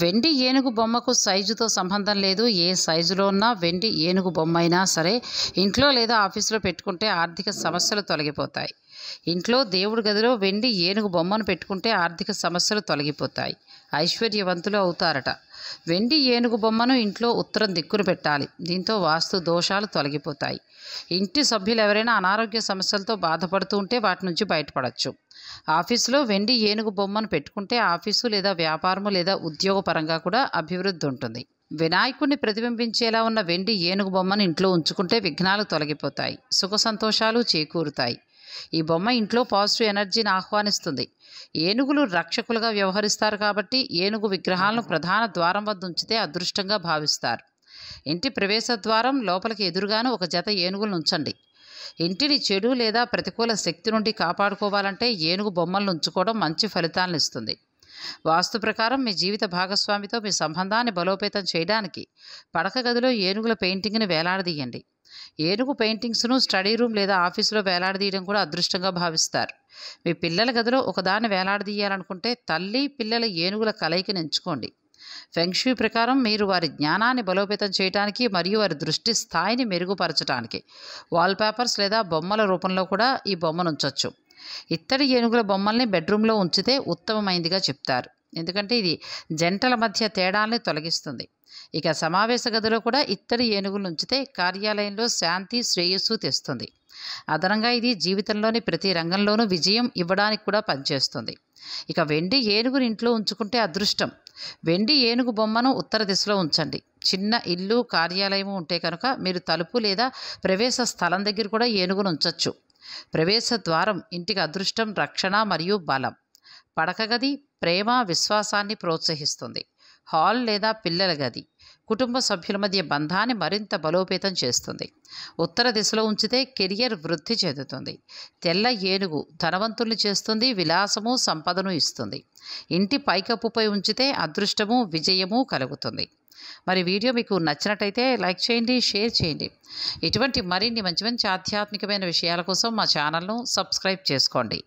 వెండి ఏనుగు బొమ్మకు సైజుతో సంబంధం లేదు ఏ సైజులో ఉన్నా వెండి ఏనుగు బొమ్మ అయినా సరే ఇంట్లో లేదా ఆఫీసులో పెట్టుకుంటే ఆర్థిక సమస్యలు తొలగిపోతాయి ఇంట్లో దేవుడి గదిలో వెండి ఏనుగు బొమ్మను పెట్టుకుంటే ఆర్థిక సమస్యలు తొలగిపోతాయి ఐశ్వర్యవంతులు అవుతారట వెండి ఏనుగు బొమ్మను ఇంట్లో ఉత్తరం దిక్కును పెట్టాలి దీంతో వాస్తు దోషాలు తొలగిపోతాయి ఇంటి సభ్యులు ఎవరైనా అనారోగ్య సమస్యలతో బాధపడుతూ ఉంటే వాటి నుంచి బయటపడవచ్చు ఆఫీసులో వెండి ఏనుగు బొమ్మను పెట్టుకుంటే ఆఫీసు లేదా వ్యాపారము లేదా ఉద్యోగపరంగా కూడా అభివృద్ధి ఉంటుంది వినాయకుడిని ప్రతిబింబించేలా ఉన్న వెండి ఏనుగు బొమ్మను ఇంట్లో ఉంచుకుంటే విఘ్నాలు తొలగిపోతాయి సుఖ సంతోషాలు చేకూరుతాయి ఈ బొమ్మ ఇంట్లో పాజిటివ్ ఎనర్జీని ఆహ్వానిస్తుంది ఏనుగులు రక్షకులుగా వ్యవహరిస్తారు కాబట్టి ఏనుగు విగ్రహాలను ప్రధాన ద్వారం వద్ద ఉంచితే అదృష్టంగా భావిస్తారు ఇంటి ప్రవేశ ద్వారం లోపలికి ఎదురుగాను ఒక జత ఏనుగులను ఉంచండి ఇంటిని చెడు లేదా ప్రతికూల శక్తి నుండి కాపాడుకోవాలంటే ఏనుగు బొమ్మలను ఉంచుకోవడం మంచి ఫలితాలను ఇస్తుంది వాస్తు ప్రకారం మీ జీవిత భాగస్వామితో మీ సంబంధాన్ని బలోపేతం చేయడానికి పడక గదిలో ఏనుగుల పెయింటింగ్ని వేలాడదీయండి ఏనుగు పెయింటింగ్స్ను స్టడీ రూమ్ లేదా ఆఫీసులో వేలాడదీయడం కూడా అదృష్టంగా భావిస్తారు మీ పిల్లల గదిలో ఒకదాన్ని వేలాడదీయాలనుకుంటే తల్లి పిల్లల ఏనుగుల కలయికను ఎంచుకోండి ఫెంక్షూ ప్రకారం మీరు వారి జ్ఞానాన్ని బలోపేతం చేయడానికి మరియు వారి దృష్టి స్థాయిని మెరుగుపరచడానికి వాల్పేపర్స్ లేదా బొమ్మల రూపంలో కూడా ఈ బొమ్మను ఉంచవచ్చు ఇత్తడి ఏనుగుల బొమ్మల్ని బెడ్రూమ్లో ఉంచితే ఉత్తమమైందిగా చెప్తారు ఎందుకంటే ఇది జంటల మధ్య తేడాల్ని తొలగిస్తుంది ఇక సమావేశ గదిలో కూడా ఇత్తడి ఏనుగులు ఉంచితే కార్యాలయంలో శాంతి శ్రేయస్సు తెస్తుంది అదనంగా ఇది జీవితంలోని ప్రతి రంగంలోనూ విజయం ఇవ్వడానికి కూడా పనిచేస్తుంది ఇక వెండి ఏనుగుని ఇంట్లో ఉంచుకుంటే అదృష్టం వెండి ఏనుగు బొమ్మను ఉత్తర దిశలో ఉంచండి చిన్న ఇల్లు కార్యాలయం ఉంటే కనుక మీరు తలుపు లేదా ప్రవేశ స్థలం దగ్గర కూడా ఏనుగును ఉంచవచ్చు ప్రవేశ ద్వారం ఇంటికి అదృష్టం రక్షణ మరియు బలం పడక గది ప్రేమ విశ్వాసాన్ని ప్రోత్సహిస్తుంది హాల్ లేదా పిల్లల గది కుటుంబ సభ్యుల మధ్య బంధాన్ని మరింత బలోపేతం చేస్తుంది ఉత్తర దిశలో ఉంచితే కెరియర్ వృద్ధి చెందుతుంది తెల్ల ఏనుగు ధనవంతుల్ని చేస్తుంది విలాసము సంపదను ఇస్తుంది ఇంటి పైకప్పుపై ఉంచితే అదృష్టము విజయము కలుగుతుంది మరి వీడియో మీకు నచ్చినట్టయితే లైక్ చేయండి షేర్ చేయండి ఇటువంటి మరిన్ని మంచి మంచి ఆధ్యాత్మికమైన విషయాల కోసం మా ఛానల్ను సబ్స్క్రైబ్ చేసుకోండి